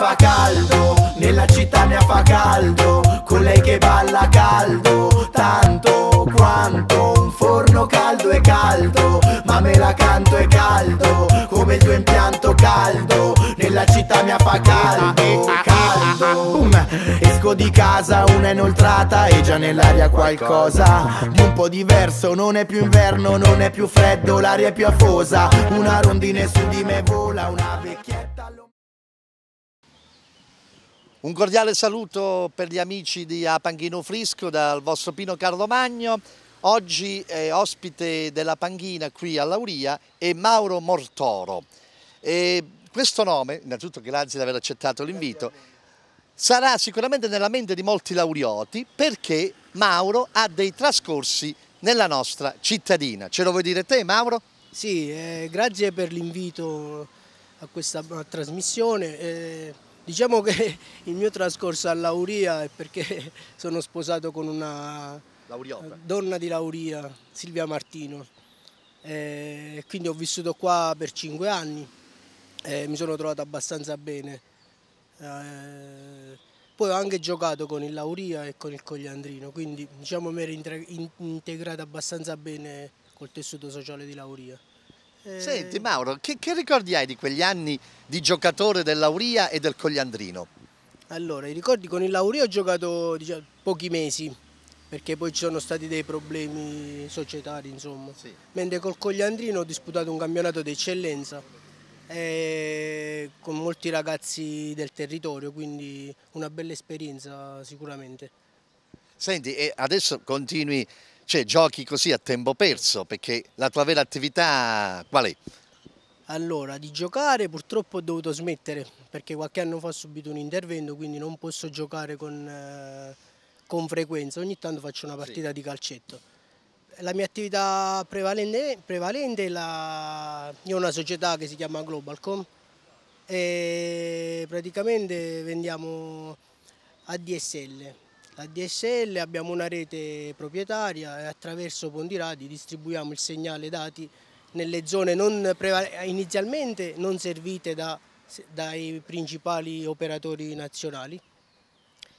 Fa caldo, nella città ne fa caldo, con lei che balla caldo, tanto quanto un forno caldo è caldo, ma me la canto è caldo, come il tuo impianto caldo, nella città mia fa caldo, caldo. Esco di casa, una inoltrata e già nell'aria qualcosa di un po' diverso, non è più inverno, non è più freddo, l'aria è più afosa, una rondine su di me vola, una vecchietta un cordiale saluto per gli amici di Apanghino Frisco dal vostro Pino Carlo Magno. Oggi è ospite della Panghina qui a Lauria è Mauro Mortoro. E questo nome, innanzitutto grazie di aver accettato l'invito, sarà sicuramente nella mente di molti laureati perché Mauro ha dei trascorsi nella nostra cittadina. Ce lo vuoi dire te Mauro? Sì, eh, grazie per l'invito a questa trasmissione. Eh Diciamo che il mio trascorso a Lauria è perché sono sposato con una Lauriotta. donna di Lauria, Silvia Martino. E quindi ho vissuto qua per cinque anni e mi sono trovato abbastanza bene. Eh, poi ho anche giocato con il Lauria e con il Cogliandrino, quindi diciamo mi ero integrato abbastanza bene col tessuto sociale di Lauria. Senti Mauro, che, che, ricordi hai di quegli anni di giocatore del Lauria e del Cogliandrino? Allora, i ricordi con il Lauria ho giocato diciamo, pochi mesi, perché poi ci sono stati dei problemi societari, insomma. Sì. Mentre col Cogliandrino ho disputato un campionato d'eccellenza eh, con molti ragazzi del territorio, quindi una bella esperienza sicuramente. Senti, e adesso continui cioè giochi così a tempo perso perché la tua vera attività qual è? Allora, di giocare purtroppo ho dovuto smettere perché qualche anno fa ho subito un intervento quindi non posso giocare con, eh, con frequenza, ogni tanto faccio una partita sì. di calcetto. La mia attività prevalente, prevalente è la... io ho una società che si chiama Globalcom e praticamente vendiamo ADSL, a DSL abbiamo una rete proprietaria e attraverso Pondiradi distribuiamo il segnale dati nelle zone non inizialmente non servite da, dai principali operatori nazionali.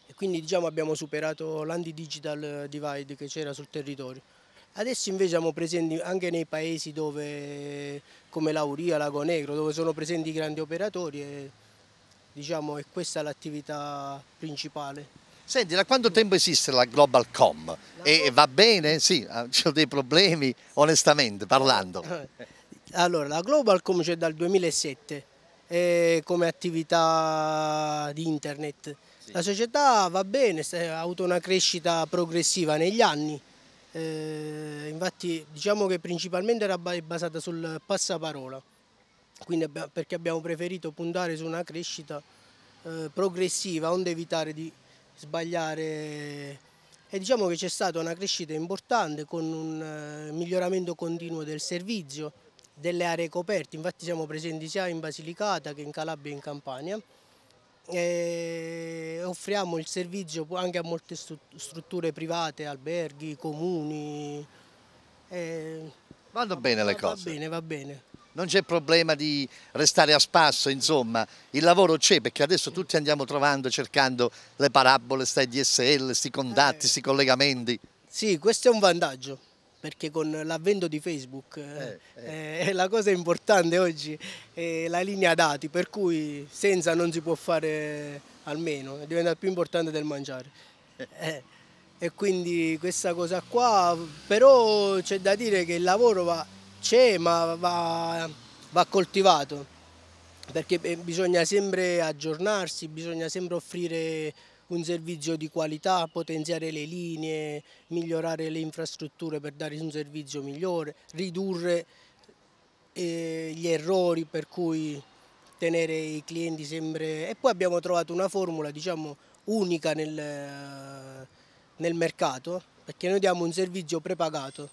E quindi diciamo, abbiamo superato l'anti-digital divide che c'era sul territorio. Adesso invece siamo presenti anche nei paesi dove, come l'Auria, Lago Negro, dove sono presenti i grandi operatori e, diciamo, è questa l'attività principale. Senti, da quanto tempo esiste la Globalcom? E, e va bene? Sì, ho ah, dei problemi, onestamente, parlando. Eh, allora, la Global Com c'è dal 2007 eh, come attività di internet. Sì. La società va bene, ha avuto una crescita progressiva negli anni. Eh, infatti, diciamo che principalmente era basata sul passaparola, quindi perché abbiamo preferito puntare su una crescita eh, progressiva, onde evitare di sbagliare. E diciamo che c'è stata una crescita importante con un eh, miglioramento continuo del servizio, delle aree coperte, infatti siamo presenti sia in Basilicata che in Calabria e in Campania. E offriamo il servizio anche a molte strutture private, alberghi, comuni. E... Vanno bene le cose. Va bene, va bene non c'è problema di restare a spasso, insomma, il lavoro c'è perché adesso tutti andiamo trovando, cercando le parabole, stai DSL, sti contatti, questi eh. collegamenti. Sì, questo è un vantaggio perché con l'avvento di Facebook eh, eh. eh. eh la cosa importante oggi è la linea dati, per cui senza non si può fare almeno, diventa più importante del mangiare. Eh. E quindi questa cosa qua, però c'è da dire che il lavoro va c'è ma va, va coltivato perché eh, bisogna sempre aggiornarsi, bisogna sempre offrire un servizio di qualità, potenziare le linee, migliorare le infrastrutture per dare un servizio migliore, ridurre eh, gli errori per cui tenere i clienti sempre... E poi abbiamo trovato una formula diciamo, unica nel, nel mercato perché noi diamo un servizio prepagato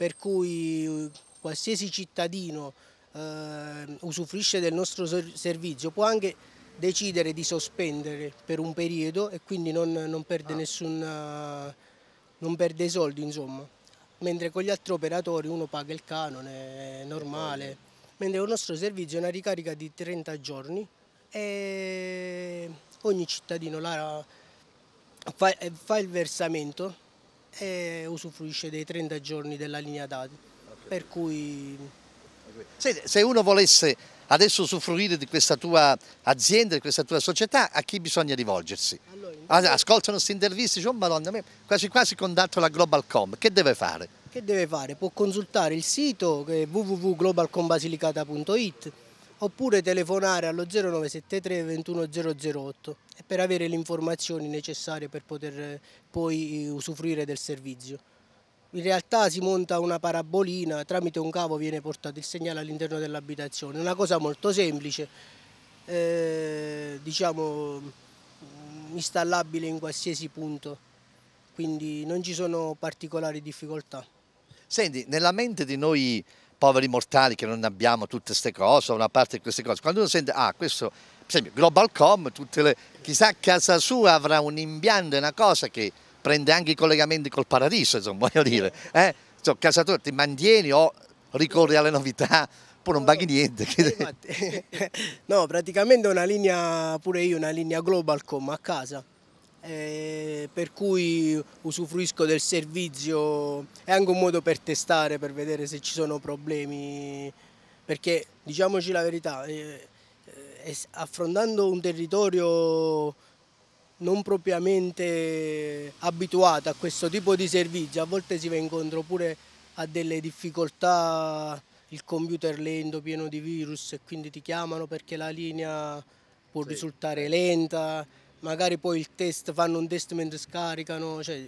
per cui eh, qualsiasi cittadino eh, usufruisce del nostro servizio può anche decidere di sospendere per un periodo e quindi non, non perde ah. nessun, eh, non perde i soldi insomma. Mentre con gli altri operatori uno paga il canone, è normale. Mentre con il nostro servizio è una ricarica di 30 giorni e ogni cittadino la, fa, eh, fa il versamento e usufruisce dei 30 giorni della linea dati. Okay. Per cui... Senti, se uno volesse adesso usufruire di questa tua azienda, di questa tua società, a chi bisogna rivolgersi? Allora, intanto... Ah, ascoltano queste interviste, dicono, oh, madonna, quasi quasi contatto la Globalcom, che deve fare? Che deve fare? Può consultare il sito www.globalcombasilicata.it oppure telefonare allo 0973 21008 eh, per avere le informazioni necessarie per poter eh, poi eh, usufruire del servizio. In realtà si monta una parabolina, tramite un cavo viene portato il segnale all'interno dell'abitazione, una cosa molto semplice, eh, diciamo mm, installabile in qualsiasi punto, quindi non ci sono particolari difficoltà. Senti, nella mente di noi poveri mortali che non abbiamo tutte queste cose, una parte di queste cose. Quando uno sente, ah, questo, per esempio, Globalcom, tutte le, chissà casa sua avrà un impianto, una cosa che prende anche i collegamenti col paradiso, insomma, voglio dire. Eh? Insomma, casa tua ti mantieni o ricorri alle novità, poi non paghi niente. Eh, no, praticamente una linea, pure io, una linea Globalcom a casa eh, per cui usufruisco del servizio, è anche un modo per testare, per vedere se ci sono problemi, perché diciamoci la verità, eh, eh, affrontando un territorio non propriamente abituato a questo tipo di servizio, a volte si va incontro pure a delle difficoltà, il computer lento, pieno di virus, e quindi ti chiamano perché la linea può sì. risultare lenta magari poi il test, fanno un test mentre scaricano cioè,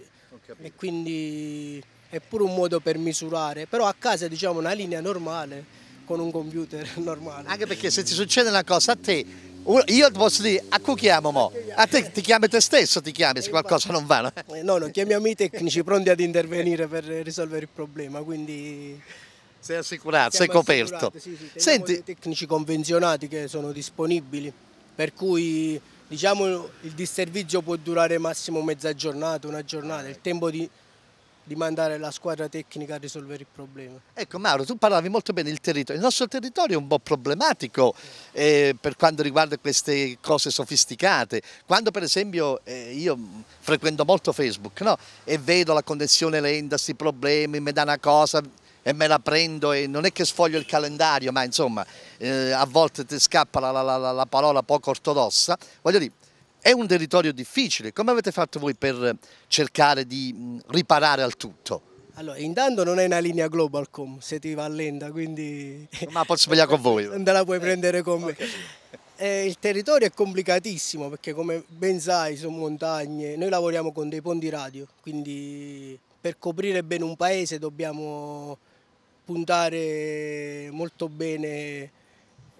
e quindi è pure un modo per misurare, però a casa diciamo una linea normale con un computer normale. Anche perché se ti succede una cosa a te, io posso dire a chi chiamo mo? A te ti chiami te stesso, ti chiami se qualcosa non va. No, eh, no, no chiamiamo i tecnici pronti ad intervenire per risolvere il problema, quindi... Sei assicurato, sei coperto. Sì, sì, Senti... I tecnici convenzionati che sono disponibili, per cui Diciamo il disservizio può durare massimo mezza giornata, una giornata, il tempo di di mandare la squadra tecnica a risolvere il problema. Ecco Mauro, tu parlavi molto bene del territorio, il nostro territorio è un po' problematico eh, per quanto riguarda queste cose sofisticate, quando per esempio eh, io frequento molto Facebook no? e vedo la connessione lenta, questi problemi, mi dà una cosa, e me la prendo e non è che sfoglio il calendario, ma insomma eh, a volte ti scappa la, la, la, la, parola poco ortodossa. Voglio dire, è un territorio difficile, come avete fatto voi per cercare di riparare al tutto? Allora, intanto non è una linea Globalcom, se ti va lenta, quindi... Ma posso sbagliare con voi. Non te la puoi eh, prendere con me. Eh, il territorio è complicatissimo perché come ben sai sono montagne, noi lavoriamo con dei ponti radio, quindi per coprire bene un paese dobbiamo puntare molto bene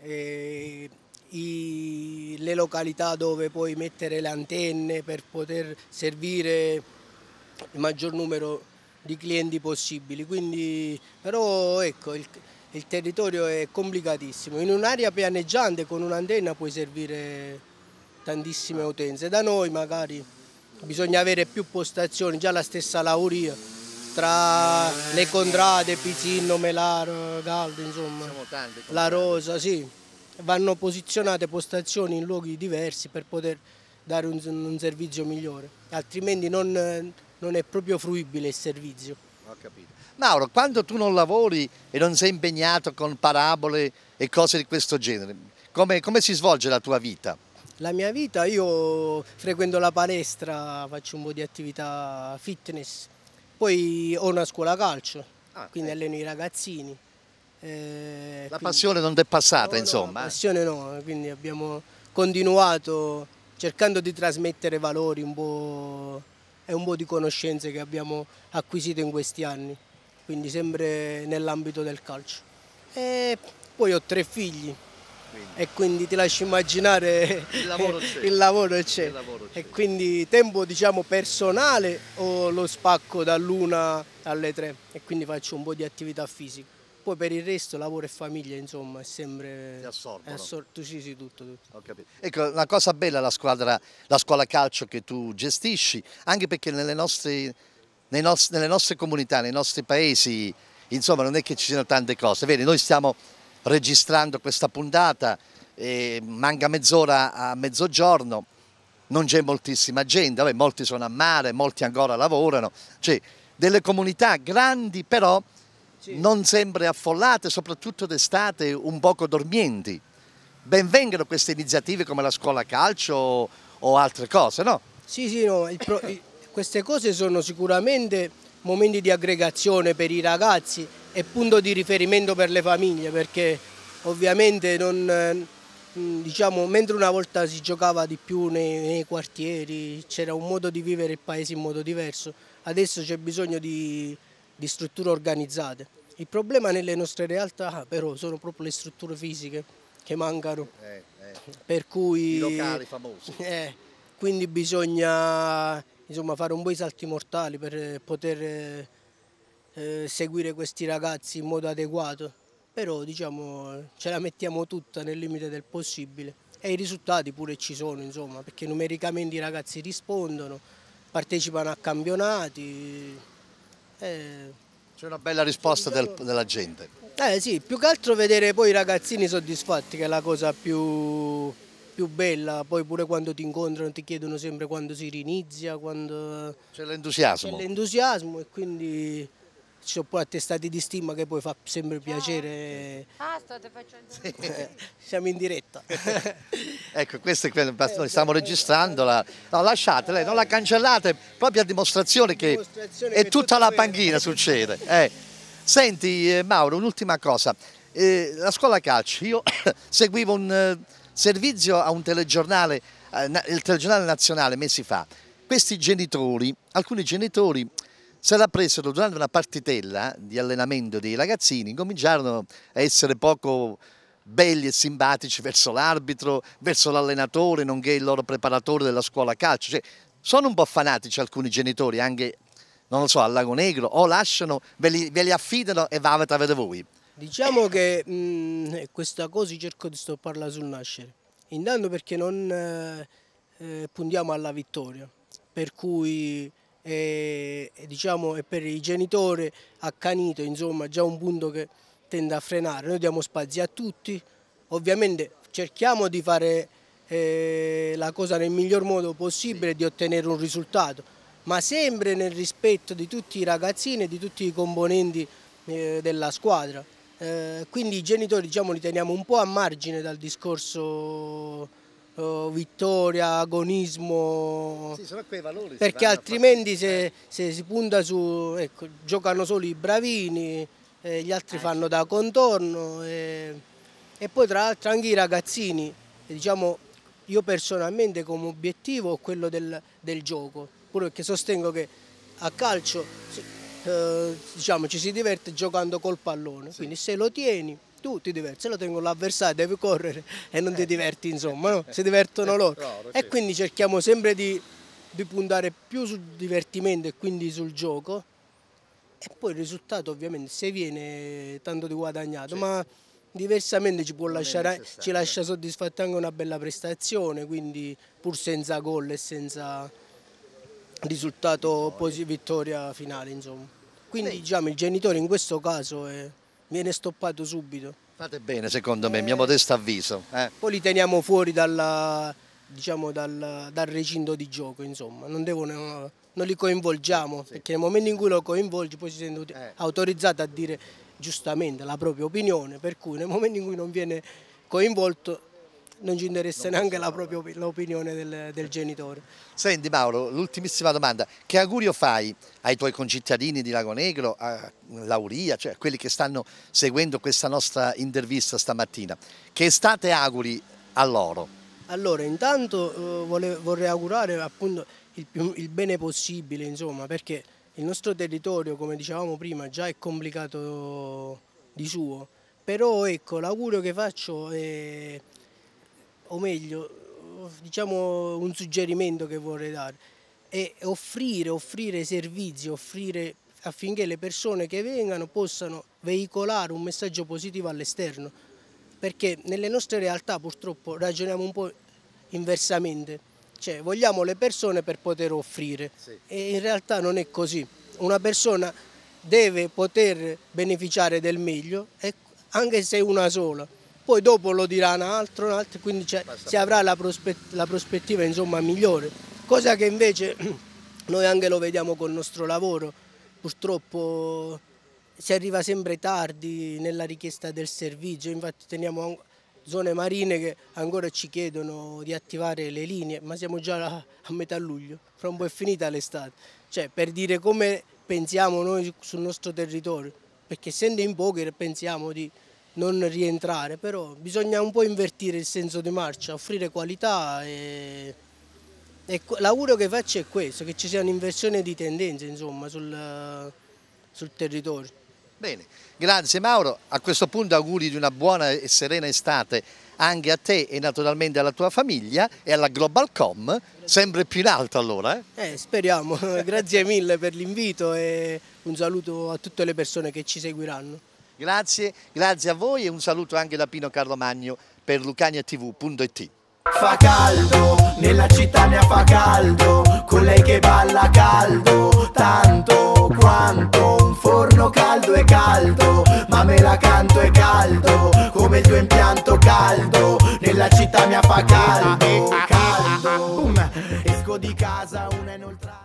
eh, i, le località dove puoi mettere le antenne per poter servire il maggior numero di clienti possibili. Quindi, però ecco, il, il territorio è complicatissimo. In un'area pianeggiante con un'antenna puoi servire tantissime utenze. Da noi magari bisogna avere più postazioni, già la stessa lauria tra Le Contrade, Pizzino, Melaro, Galdo, insomma, La Rosa, sì. Vanno posizionate postazioni in luoghi diversi per poter dare un, un servizio migliore, altrimenti non, non è proprio fruibile il servizio. Ho capito. Mauro, quando tu non lavori e non sei impegnato con parabole e cose di questo genere, come, come si svolge la tua vita? La mia vita, io frequento la palestra, faccio un po' di attività fitness, poi ho una scuola calcio, ah, quindi eh. alleno i ragazzini. Eh, la quindi... passione non è passata, no, insomma. No, eh? la passione no, quindi abbiamo continuato cercando di trasmettere valori un po' e un po' di conoscenze che abbiamo acquisito in questi anni, quindi sempre nell'ambito del calcio. E poi ho tre figli, quindi. E quindi ti lascio immaginare il lavoro c'è. E quindi tempo diciamo personale o lo spacco dall'una alle tre e quindi faccio un po' di attività fisica. Poi per il resto lavoro e famiglia, insomma, è sempre... Ti assorbono. Assor sì, sì, tutto, tutto. Ho capito. Ecco, una cosa bella la squadra, la scuola calcio che tu gestisci, anche perché nelle nostre, nelle nostre comunità, nei nostri paesi, insomma, non è che ci siano tante cose. Vedi, noi stiamo registrando questa puntata, eh, manca mezz'ora a mezzogiorno, non c'è moltissima gente, Vabbè, molti sono a mare, molti ancora lavorano, cioè delle comunità grandi però sì. non sempre affollate, soprattutto d'estate un poco dormienti. Benvengano queste iniziative come la scuola calcio o, o altre cose, no? Sì, sì, no, pro, queste cose sono sicuramente momenti di aggregazione per i ragazzi è punto di riferimento per le famiglie perché ovviamente non, eh, diciamo, mentre una volta si giocava di più nei, nei quartieri, c'era un modo di vivere il paese in modo diverso, adesso c'è bisogno di, di strutture organizzate. Il problema nelle nostre realtà ah, però sono proprio le strutture fisiche che mancano, eh, eh. per cui... I locali famosi. Eh, quindi bisogna insomma, fare un po' i salti mortali per eh, poter eh, eh, seguire questi ragazzi in modo adeguato, però diciamo, ce la mettiamo tutta nel limite del possibile e i risultati pure ci sono, insomma, perché numericamente i ragazzi rispondono, partecipano a campionati. Eh, c'è una bella risposta del, diciamo- della gente. Eh sì, più che altro vedere poi i ragazzini soddisfatti che è la cosa più, più bella, poi pure quando ti incontrano ti chiedono sempre quando si rinizia, quando... C'è l'entusiasmo. C'è l'entusiasmo e quindi ci sono poi attestati di stima che poi fa sempre piacere. Ah, ah state facendo sì. Eh, siamo in diretta. ecco, questo è quello, stiamo registrando. La... No, lasciatela, non la cancellate, proprio a dimostrazione che, dimostrazione è tutta la panchina succede. Eh. Senti eh, Mauro, un'ultima cosa. Eh, la scuola calcio, io seguivo un eh, servizio a un telegiornale, il telegiornale nazionale mesi fa. Questi genitori, alcuni genitori se la durante una partitella di allenamento dei ragazzini, cominciarono a essere poco belli e simpatici verso l'arbitro, verso l'allenatore, nonché il loro preparatore della scuola calcio. Cioè, sono un po' fanatici alcuni genitori, anche, non lo so, al Lago Negro, o lasciano, ve li, ve li affidano e vavate vedere voi. Diciamo che mh, mm, questa cosa cerco di stopparla sul nascere. Intanto perché non eh, eh puntiamo alla vittoria, per cui e, e, diciamo, e per i genitori accanito insomma già un punto che tende a frenare. Noi diamo spazio a tutti, ovviamente cerchiamo di fare eh, la cosa nel miglior modo possibile e di ottenere un risultato, ma sempre nel rispetto di tutti i ragazzini e di tutti i componenti eh, della squadra. Eh, quindi i genitori diciamo, li teniamo un po' a margine dal discorso Oh, vittoria, agonismo, sì, valori, perché altrimenti se, se, si punta su, ecco, giocano solo i bravini, eh, gli altri eh, fanno da contorno eh, e poi tra l'altro anche i ragazzini, diciamo io personalmente come obiettivo ho quello del, del gioco, pure perché sostengo che a calcio eh, diciamo, ci si diverte giocando col pallone, sì. quindi se lo tieni tu ti diverti, se lo tengo l'avversario deve correre e non ti eh, diverti eh, insomma, no? Eh, si divertono loro. E quindi cerchiamo sempre di, di puntare più sul divertimento e quindi sul gioco e poi il risultato ovviamente se viene tanto di guadagnato, ma diversamente ci, lasciare, ci lascia certo. soddisfatta anche una bella prestazione, quindi pur senza gol e senza risultato vittoria, vittoria finale. Insomma. Quindi diciamo, il genitore in questo caso è viene stoppato subito. Fate bene secondo me, eh, mio modesto avviso. Eh. Poi li teniamo fuori dalla, diciamo, dal, dal, recinto di gioco, insomma, non, devono, non li coinvolgiamo, sì. perché nel momento in cui lo coinvolgi poi si sente eh. autorizzato a dire giustamente la propria opinione, per cui nel momento in cui non viene coinvolto non ci interessa non neanche l'opinione del, del genitore. Senti Paolo, l'ultimissima domanda, che augurio fai ai tuoi concittadini di Lago Negro, a Lauria, cioè a quelli che stanno seguendo questa nostra intervista stamattina? Che estate auguri a loro? Allora, intanto eh, vorrei augurare appunto il, più, il bene possibile, insomma, perché il nostro territorio, come dicevamo prima, già è complicato di suo, però ecco, l'augurio che faccio è o meglio, diciamo un suggerimento che vorrei dare, è offrire, offrire servizi, offrire affinché le persone che vengano possano veicolare un messaggio positivo all'esterno, perché nelle nostre realtà purtroppo ragioniamo un po' inversamente, cioè vogliamo le persone per poter offrire sì. e in realtà non è così, una persona deve poter beneficiare del meglio ecco, anche se è una sola poi dopo lo dirà un altro, un altro, quindi cioè, si avrà la, prospett la prospettiva insomma, migliore, cosa che invece noi anche lo vediamo col nostro lavoro, purtroppo si arriva sempre tardi nella richiesta del servizio, infatti teniamo zone marine che ancora ci chiedono di attivare le linee, ma siamo già a metà luglio, fra un po' è finita l'estate, cioè per dire come pensiamo noi sul nostro territorio, perché essendo in poker pensiamo di non rientrare, però bisogna un po' invertire il senso di marcia, offrire qualità e, e l'augurio che faccio è questo, che ci sia un'inversione di tendenza insomma, sul, sul territorio. Bene, grazie Mauro, a questo punto auguri di una buona e serena estate anche a te e naturalmente alla tua famiglia e alla Globalcom, sempre più in alto allora. Eh, eh speriamo, grazie mille per l'invito e un saluto a tutte le persone che ci seguiranno. Grazie, grazie a voi e un saluto anche da Pino Carlo Magno per lucaniatv.it. Fa caldo, nella città ne fa caldo, con lei che balla caldo, tanto quanto un forno caldo è caldo, ma me la canto è caldo, come il tuo impianto caldo, nella città mi fa caldo, caldo, esco di casa una inoltrata.